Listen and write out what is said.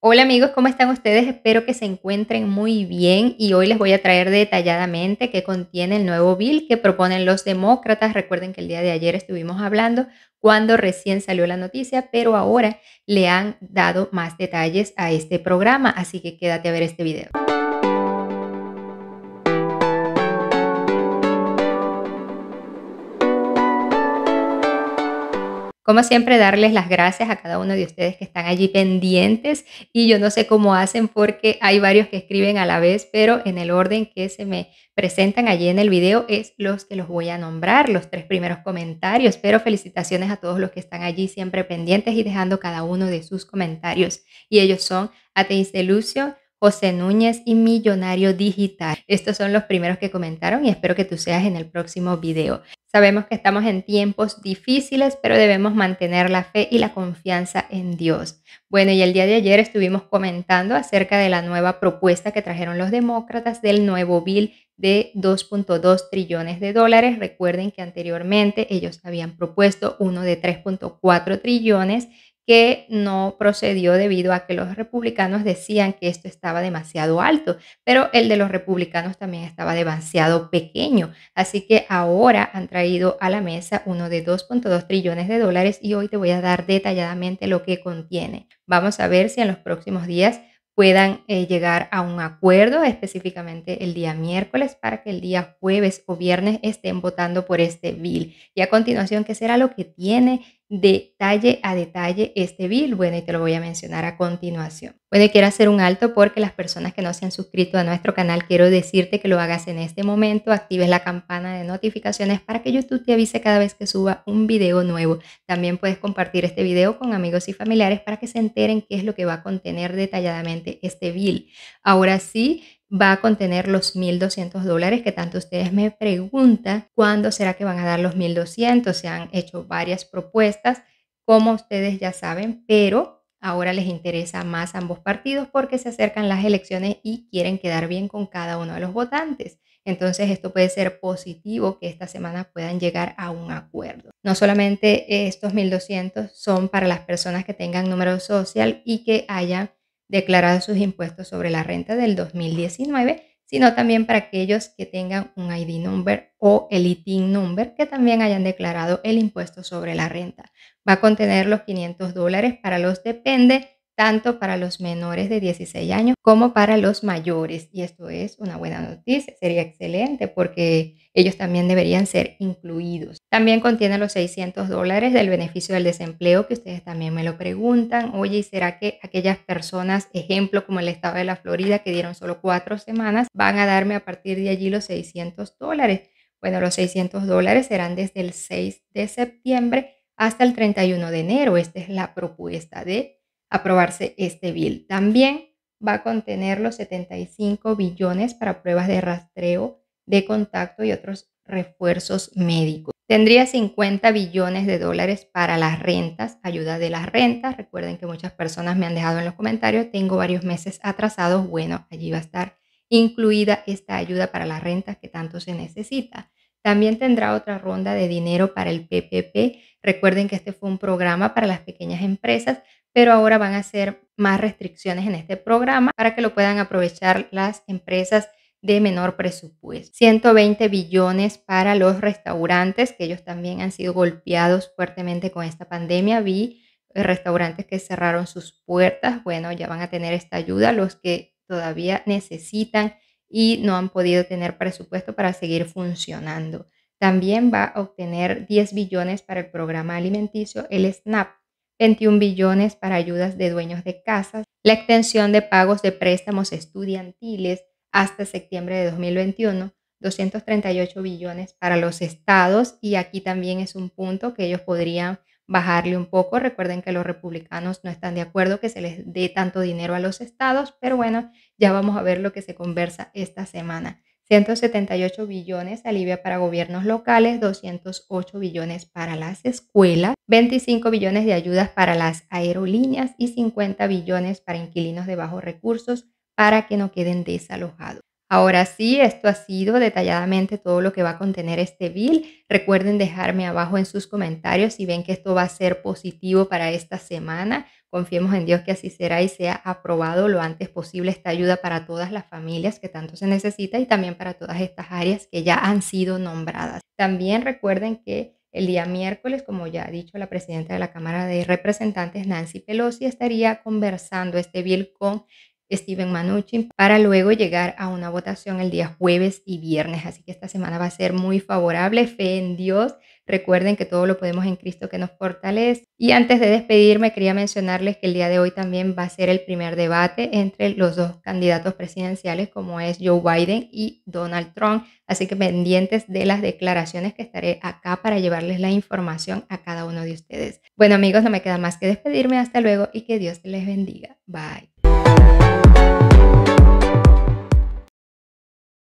Hola amigos, ¿cómo están ustedes? Espero que se encuentren muy bien y hoy les voy a traer detalladamente qué contiene el nuevo bill que proponen los demócratas. Recuerden que el día de ayer estuvimos hablando cuando recién salió la noticia, pero ahora le han dado más detalles a este programa, así que quédate a ver este video. Como siempre, darles las gracias a cada uno de ustedes que están allí pendientes y yo no sé cómo hacen porque hay varios que escriben a la vez, pero en el orden que se me presentan allí en el video es los que los voy a nombrar, los tres primeros comentarios, pero felicitaciones a todos los que están allí siempre pendientes y dejando cada uno de sus comentarios. Y ellos son Ateis de Lucio, José Núñez y Millonario Digital. Estos son los primeros que comentaron y espero que tú seas en el próximo video. Sabemos que estamos en tiempos difíciles, pero debemos mantener la fe y la confianza en Dios. Bueno, y el día de ayer estuvimos comentando acerca de la nueva propuesta que trajeron los demócratas del nuevo bill de 2.2 trillones de dólares. Recuerden que anteriormente ellos habían propuesto uno de 3.4 trillones que no procedió debido a que los republicanos decían que esto estaba demasiado alto, pero el de los republicanos también estaba demasiado pequeño. Así que ahora han traído a la mesa uno de 2.2 trillones de dólares y hoy te voy a dar detalladamente lo que contiene. Vamos a ver si en los próximos días puedan eh, llegar a un acuerdo, específicamente el día miércoles, para que el día jueves o viernes estén votando por este bill. Y a continuación, ¿qué será lo que tiene detalle a detalle este bill, bueno, y te lo voy a mencionar a continuación. Bueno, y quiero hacer un alto porque las personas que no se han suscrito a nuestro canal, quiero decirte que lo hagas en este momento, actives la campana de notificaciones para que YouTube te avise cada vez que suba un video nuevo. También puedes compartir este video con amigos y familiares para que se enteren qué es lo que va a contener detalladamente este bill. Ahora sí, va a contener los 1.200 dólares que tanto ustedes me preguntan, ¿cuándo será que van a dar los 1.200? Se han hecho varias propuestas, como ustedes ya saben, pero ahora les interesa más ambos partidos porque se acercan las elecciones y quieren quedar bien con cada uno de los votantes. Entonces esto puede ser positivo que esta semana puedan llegar a un acuerdo. No solamente estos 1.200 son para las personas que tengan número social y que hayan declarados sus impuestos sobre la renta del 2019, sino también para aquellos que tengan un ID number o el ITIN number que también hayan declarado el impuesto sobre la renta. Va a contener los 500 dólares para los depende tanto para los menores de 16 años como para los mayores. Y esto es una buena noticia, sería excelente porque ellos también deberían ser incluidos. También contiene los 600 dólares del beneficio del desempleo, que ustedes también me lo preguntan. Oye, ¿y será que aquellas personas, ejemplo como el estado de la Florida, que dieron solo cuatro semanas, van a darme a partir de allí los 600 dólares? Bueno, los 600 dólares serán desde el 6 de septiembre hasta el 31 de enero. Esta es la propuesta de aprobarse este bill. También va a contener los 75 billones para pruebas de rastreo, de contacto y otros refuerzos médicos. Tendría 50 billones de dólares para las rentas, ayuda de las rentas. Recuerden que muchas personas me han dejado en los comentarios, tengo varios meses atrasados. Bueno, allí va a estar incluida esta ayuda para las rentas que tanto se necesita. También tendrá otra ronda de dinero para el PPP. Recuerden que este fue un programa para las pequeñas empresas, pero ahora van a hacer más restricciones en este programa para que lo puedan aprovechar las empresas de menor presupuesto. 120 billones para los restaurantes, que ellos también han sido golpeados fuertemente con esta pandemia. Vi eh, restaurantes que cerraron sus puertas. Bueno, ya van a tener esta ayuda los que todavía necesitan y no han podido tener presupuesto para seguir funcionando. También va a obtener 10 billones para el programa alimenticio, el SNAP, 21 billones para ayudas de dueños de casas, la extensión de pagos de préstamos estudiantiles hasta septiembre de 2021, 238 billones para los estados y aquí también es un punto que ellos podrían bajarle un poco. Recuerden que los republicanos no están de acuerdo que se les dé tanto dinero a los estados, pero bueno, ya vamos a ver lo que se conversa esta semana. 178 billones alivia para gobiernos locales, 208 billones para las escuelas, 25 billones de ayudas para las aerolíneas y 50 billones para inquilinos de bajos recursos para que no queden desalojados. Ahora sí, esto ha sido detalladamente todo lo que va a contener este bill. Recuerden dejarme abajo en sus comentarios si ven que esto va a ser positivo para esta semana. Confiemos en Dios que así será y sea aprobado lo antes posible esta ayuda para todas las familias que tanto se necesita y también para todas estas áreas que ya han sido nombradas. También recuerden que el día miércoles, como ya ha dicho la presidenta de la Cámara de Representantes, Nancy Pelosi, estaría conversando este bill con Steven Mnuchin, para luego llegar a una votación el día jueves y viernes. Así que esta semana va a ser muy favorable. Fe en Dios. Recuerden que todo lo podemos en Cristo que nos fortalece. Y antes de despedirme, quería mencionarles que el día de hoy también va a ser el primer debate entre los dos candidatos presidenciales, como es Joe Biden y Donald Trump. Así que pendientes de las declaraciones que estaré acá para llevarles la información a cada uno de ustedes. Bueno amigos, no me queda más que despedirme. Hasta luego y que Dios les bendiga. Bye.